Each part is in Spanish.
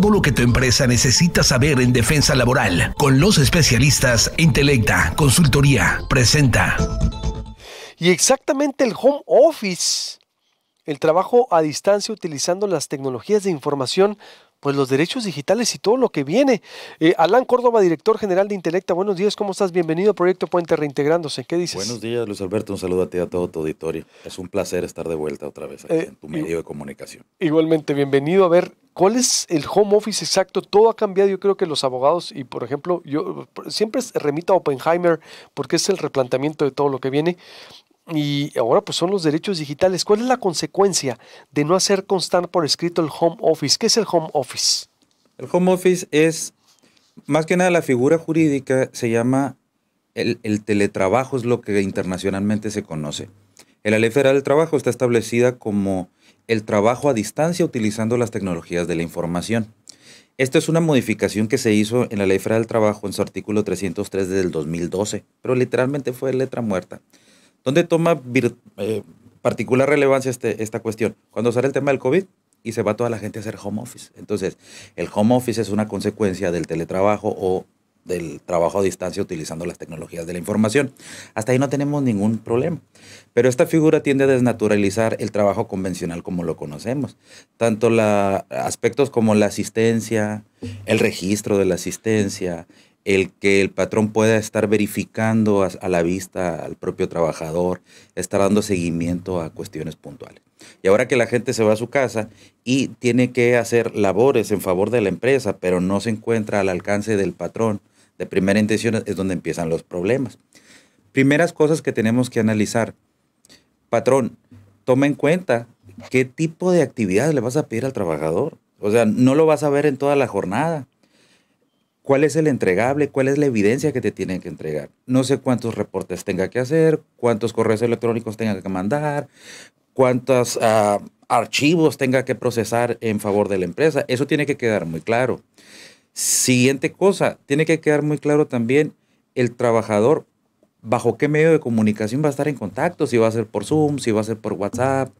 todo lo que tu empresa necesita saber en defensa laboral con los especialistas Intelecta Consultoría presenta. Y exactamente el home office, el trabajo a distancia utilizando las tecnologías de información pues los derechos digitales y todo lo que viene. Eh, Alan Córdoba, director general de Intelecta, buenos días, ¿cómo estás? Bienvenido a Proyecto Puente Reintegrándose, ¿qué dices? Buenos días, Luis Alberto, un saludo a ti y a todo tu auditorio. Es un placer estar de vuelta otra vez aquí eh, en tu medio de comunicación. Igualmente, bienvenido a ver. ¿Cuál es el home office exacto? Todo ha cambiado. Yo creo que los abogados, y por ejemplo, yo siempre remito a Oppenheimer porque es el replanteamiento de todo lo que viene. Y ahora pues son los derechos digitales. ¿Cuál es la consecuencia de no hacer constar por escrito el home office? ¿Qué es el home office? El home office es, más que nada la figura jurídica se llama el, teletrabajo, es lo que internacionalmente se conoce. En la Ley Federal del Trabajo está establecida como el trabajo a distancia utilizando las tecnologías de la información. Esta es una modificación que se hizo en la Ley Federal del Trabajo en su artículo 303 desde el 2012, pero literalmente fue letra muerta. ¿Dónde toma eh, particular relevancia este, esta cuestión? Cuando sale el tema del COVID y se va toda la gente a hacer home office. Entonces, el home office es una consecuencia del teletrabajo o del trabajo a distancia utilizando las tecnologías de la información. Hasta ahí no tenemos ningún problema. Pero esta figura tiende a desnaturalizar el trabajo convencional como lo conocemos. Tanto la, aspectos como la asistencia, el registro de la asistencia, el que el patrón pueda estar verificando a, la vista al propio trabajador, estar dando seguimiento a cuestiones puntuales. Y ahora que la gente se va a su casa y tiene que hacer labores en favor de la empresa, pero no se encuentra al alcance del patrón de primera intención, es donde empiezan los problemas. Primeras cosas que tenemos que analizar. Patrón, toma en cuenta qué tipo de actividad le vas a pedir al trabajador. O sea, no lo vas a ver en toda la jornada cuál es el entregable, cuál es la evidencia que te tienen que entregar. No sé cuántos reportes tenga que hacer, cuántos correos electrónicos tenga que mandar, cuántos ah, archivos tenga que procesar en favor de la empresa. Eso tiene que quedar muy claro. Siguiente cosa, tiene que quedar muy claro también el trabajador bajo qué medio de comunicación va a estar en contacto, si va a ser por Zoom, si va a ser por WhatsApp,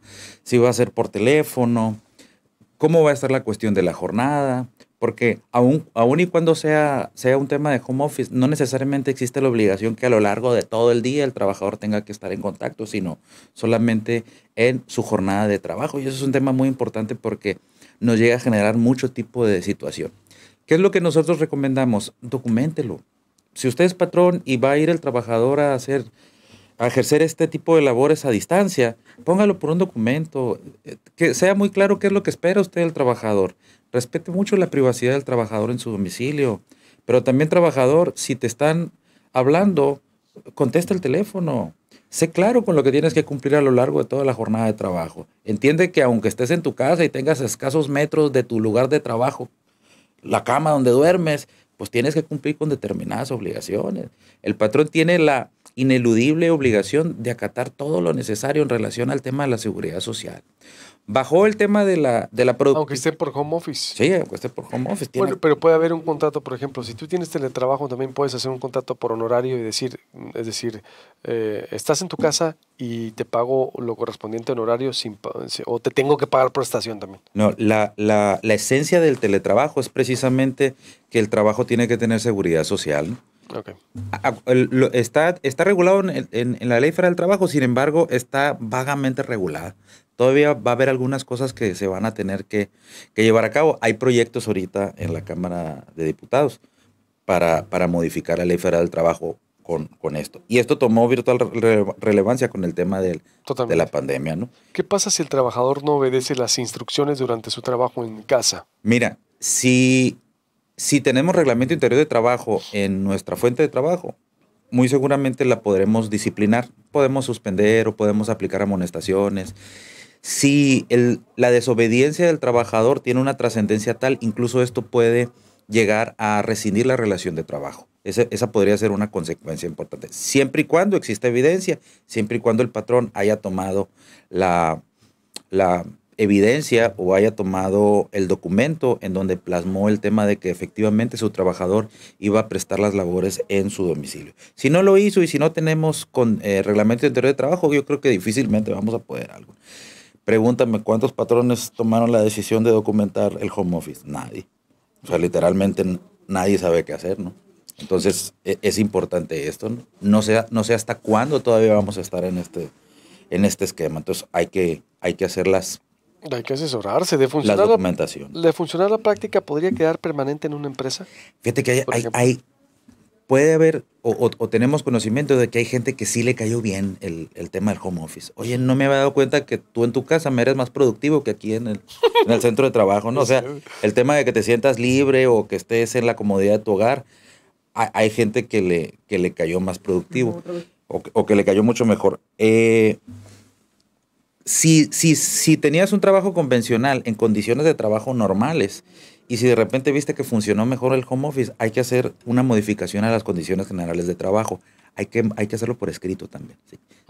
si va a ser por teléfono, cómo va a estar la cuestión de la jornada, porque aún, aún y cuando sea, sea un tema de home office, no necesariamente existe la obligación que a lo largo de todo el día el trabajador tenga que estar en contacto, sino solamente en su jornada de trabajo. Y eso es un tema muy importante porque nos llega a generar mucho tipo de situación. ¿Qué es lo que nosotros recomendamos? Documentelo. Si usted es patrón y va a ir el trabajador a hacer a ejercer este tipo de labores a distancia, póngalo por un documento, eh, que sea muy claro qué es lo que espera usted del trabajador respete mucho la privacidad del trabajador en su domicilio. Pero también trabajador, si te están hablando, contesta el teléfono. Sé claro con lo que tienes que cumplir a lo largo de toda la jornada de trabajo. Entiende que aunque estés en tu casa y tengas escasos metros de tu lugar de trabajo, la cama donde duermes, pues tienes que cumplir con determinadas obligaciones. El patrón tiene la ineludible obligación de acatar todo lo necesario en relación al tema de la seguridad social. Bajó el tema de la, de la producción Aunque esté por home office. Sí, aunque esté por home office. pero puede haber un contrato, por ejemplo, si tú tienes teletrabajo, también puedes hacer un contrato por honorario y decir, es decir, eh, estás en tu casa y te pago lo correspondiente honorario sin, o te tengo que pagar prestación también. No, la, la esencia del teletrabajo es precisamente que el trabajo tiene que tener seguridad social. ¿no? Está, está regulado en, la ley federal del trabajo, sin embargo, está vagamente regulada. Todavía va a haber algunas cosas que se van a tener que, llevar a cabo. Hay proyectos ahorita en la Cámara de Diputados para, para modificar la ley federal del trabajo con, con esto. Y esto tomó virtual relevancia con el tema del, de la pandemia. ¿no? ¿Qué pasa si el trabajador no obedece las instrucciones durante su trabajo en casa? Mira, si si tenemos reglamento interior de trabajo en nuestra fuente de trabajo, muy seguramente la podremos disciplinar. Podemos suspender o podemos aplicar amonestaciones. Si la desobediencia del trabajador tiene una trascendencia tal, incluso esto puede llegar a rescindir la relación de trabajo. Esa, podría ser una consecuencia importante. Siempre y cuando exista evidencia, siempre y cuando el patrón haya tomado la, la evidencia o haya tomado el documento en donde plasmó el tema de que efectivamente su trabajador iba a prestar las labores en su domicilio. Si no lo hizo y si no tenemos con eh, reglamento interior de trabajo, yo creo que difícilmente vamos a poder algo. Pregúntame cuántos patrones tomaron la decisión de documentar el home office. Nadie. O sea, literalmente nadie sabe qué hacer, ¿no? Entonces e, es importante esto. No, no sé, no sé hasta cuándo todavía vamos a estar en este, en este esquema. Entonces hay que, hay que hacer las hay que asesorarse. De funcionar la documentación. de funcionar la práctica, ¿podría quedar permanente en una empresa? Fíjate que hay, puede haber, o, tenemos conocimiento de que hay gente que sí le cayó bien el, tema del home office. Oye, no me había dado cuenta que tú en tu casa eres más productivo que aquí en el, en el centro de trabajo, ¿no? O sea, el tema de que te sientas libre o que estés en la comodidad de tu hogar, hay, gente que le, que le cayó más productivo o, o, que le cayó mucho mejor. Eh, si, si, si tenías un trabajo convencional en condiciones de trabajo normales y si de repente viste que funcionó mejor el home office, hay que hacer una modificación a las condiciones generales de trabajo. Hay que, hay que hacerlo por escrito también.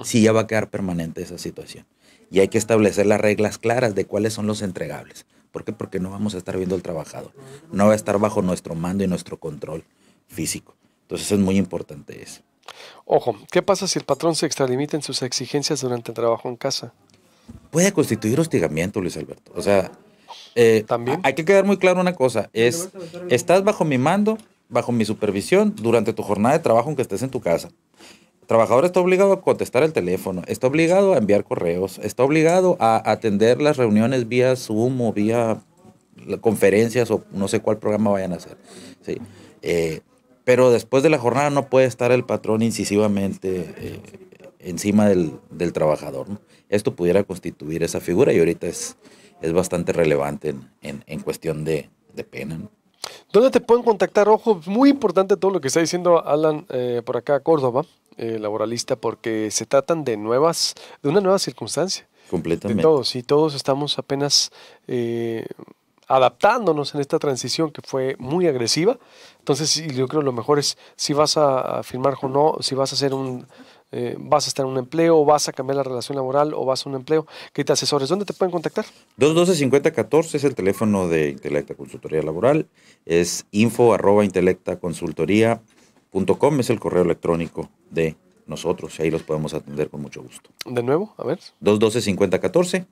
¿sí? ya va a quedar permanente esa situación. Y hay que establecer las reglas claras de cuáles son los entregables. ¿Por qué? Porque no vamos a estar viendo el trabajador. No va a estar bajo nuestro mando y nuestro control físico. Entonces es muy importante eso. Ojo, ¿qué pasa si el patrón se extralimita en sus exigencias durante el trabajo en casa? puede constituir hostigamiento, Luis Alberto. O sea, eh, hay que quedar muy claro una cosa. Es, estás bajo mi mando, bajo mi supervisión, durante tu jornada de trabajo, aunque estés en tu casa. El trabajador está obligado a contestar el teléfono, está obligado a enviar correos, está obligado a atender las reuniones vía Zoom o vía conferencias o no sé cuál programa vayan a hacer. Eh, pero después de la jornada no puede estar el patrón incisivamente eh, encima del, del trabajador. Esto pudiera constituir esa figura y ahorita es, es bastante relevante en, en, cuestión de, de pena. ¿Dónde te pueden contactar? Ojo, muy importante todo lo que está diciendo Alan eh, por acá, Córdoba, eh, laboralista, porque se tratan de nuevas, de una nueva circunstancia. Completamente. todos, y todos estamos apenas eh, adaptándonos en esta transición que fue muy agresiva. Entonces, yo creo lo mejor es si vas a firmar o no, si vas a hacer un, eh, vas a estar en un empleo, vas a cambiar la relación laboral o vas a un empleo, que te asesores. ¿Dónde te pueden contactar? 212-5014 es el teléfono de Intelecta Consultoría Laboral, es info arroba .com, es el correo electrónico de nosotros y ahí los podemos atender con mucho gusto. De nuevo, a ver. 212-5014,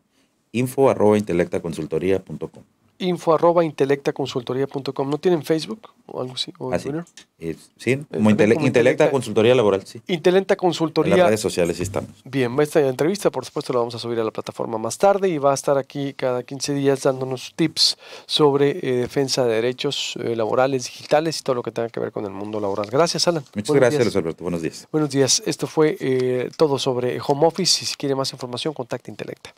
info arroba .com info arroba intelectaconsultoría.com. ¿No tienen Facebook o algo así? O eh, sí, como, intelecta, Consultoría Laboral, sí. Intelecta Consultoría. En las redes sociales sí estamos. Bien, esta entrevista, por supuesto, la vamos a subir a la plataforma más tarde y va a estar aquí cada 15 días dándonos tips sobre eh, defensa de derechos eh, laborales, digitales y todo lo que tenga que ver con el mundo laboral. Gracias, Alan. Muchas gracias, días. Alberto. Buenos días. Buenos días. Esto fue todo sobre home office. Si quiere más información, contacte Intelecta.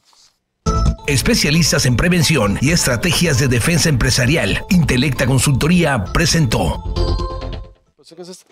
Especialistas en prevención y estrategias de defensa empresarial, Intelecta Consultoría presentó. Pues